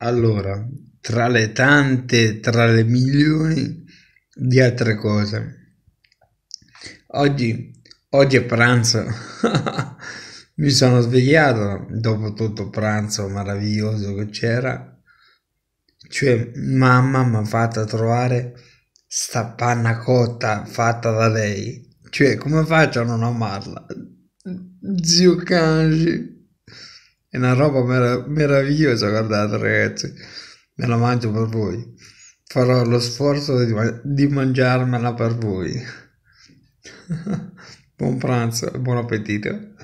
Allora, tra le tante, tra le milioni di altre cose. Oggi, oggi è pranzo. Mi sono svegliato dopo tutto il pranzo meraviglioso che c'era. Cioè, mamma mi ha fatto trovare sta panna cotta fatta da lei. Cioè, come faccio a non amarla? Zio Kanji. È una roba mer- meravigliosa, guardate ragazzi, me la mangio per voi. Farò lo sforzo di, ma- di mangiarmela per voi. Buon pranzo e buon appetito.